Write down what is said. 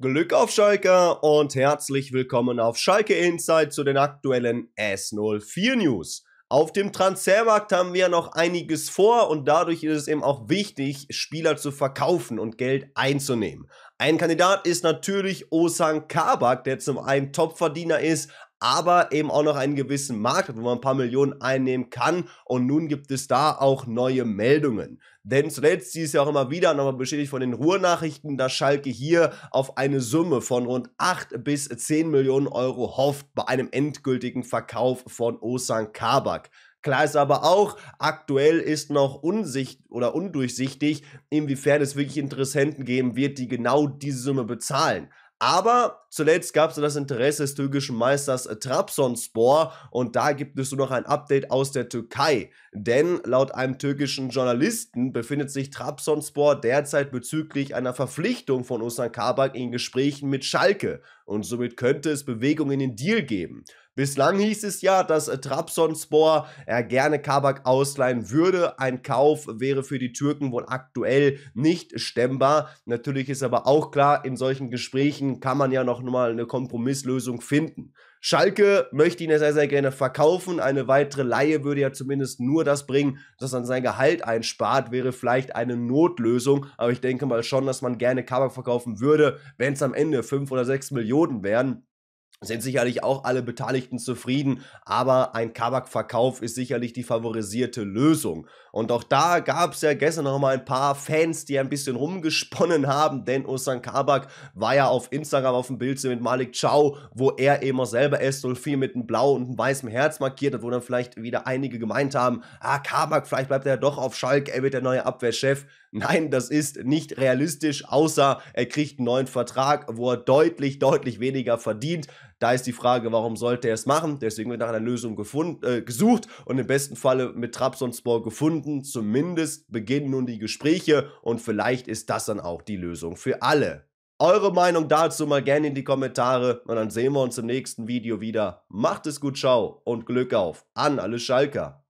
Glück auf Schalke und herzlich willkommen auf Schalke Insight zu den aktuellen S04 News. Auf dem Transfermarkt haben wir noch einiges vor und dadurch ist es eben auch wichtig, Spieler zu verkaufen und Geld einzunehmen. Ein Kandidat ist natürlich Osan Kabak, der zum einen Topverdiener ist, aber eben auch noch einen gewissen Markt, hat, wo man ein paar Millionen einnehmen kann. Und nun gibt es da auch neue Meldungen. Denn zuletzt hieß ja auch immer wieder, nochmal bestätigt von den Ruhrnachrichten, dass Schalke hier auf eine Summe von rund 8 bis 10 Millionen Euro hofft bei einem endgültigen Verkauf von Osan Kabak. Klar ist aber auch, aktuell ist noch unsicht oder undurchsichtig, inwiefern es wirklich Interessenten geben wird, die genau diese Summe bezahlen. Aber zuletzt gab es das Interesse des türkischen Meisters Trabzonspor und da gibt es nur noch ein Update aus der Türkei. Denn laut einem türkischen Journalisten befindet sich Trabzonspor derzeit bezüglich einer Verpflichtung von Osman Kabak in Gesprächen mit Schalke und somit könnte es Bewegung in den Deal geben. Bislang hieß es ja, dass Trabzonspor äh, gerne Kabak ausleihen würde. Ein Kauf wäre für die Türken wohl aktuell nicht stemmbar. Natürlich ist aber auch klar, in solchen Gesprächen kann man ja noch mal eine Kompromisslösung finden. Schalke möchte ihn ja sehr, sehr gerne verkaufen. Eine weitere Laie würde ja zumindest nur das bringen, dass man sein Gehalt einspart, wäre vielleicht eine Notlösung. Aber ich denke mal schon, dass man gerne Kabak verkaufen würde, wenn es am Ende fünf oder sechs Millionen wären sind sicherlich auch alle Beteiligten zufrieden, aber ein Kabakverkauf ist sicherlich die favorisierte Lösung. Und auch da gab es ja gestern nochmal ein paar Fans, die ein bisschen rumgesponnen haben, denn Osan Kabak war ja auf Instagram auf dem Bild mit Malik Chow, wo er eben auch selber S04 mit einem blauen und einem weißen Herz markiert hat, wo dann vielleicht wieder einige gemeint haben, ah Kabak, vielleicht bleibt er doch auf Schalk, er wird der neue Abwehrchef. Nein, das ist nicht realistisch, außer er kriegt einen neuen Vertrag, wo er deutlich, deutlich weniger verdient. Da ist die Frage, warum sollte er es machen? Deswegen wird nach einer Lösung gefund, äh, gesucht und im besten Falle mit Trabzonspor gefunden. Zumindest beginnen nun die Gespräche und vielleicht ist das dann auch die Lösung für alle. Eure Meinung dazu mal gerne in die Kommentare und dann sehen wir uns im nächsten Video wieder. Macht es gut, ciao und Glück auf an alle Schalker.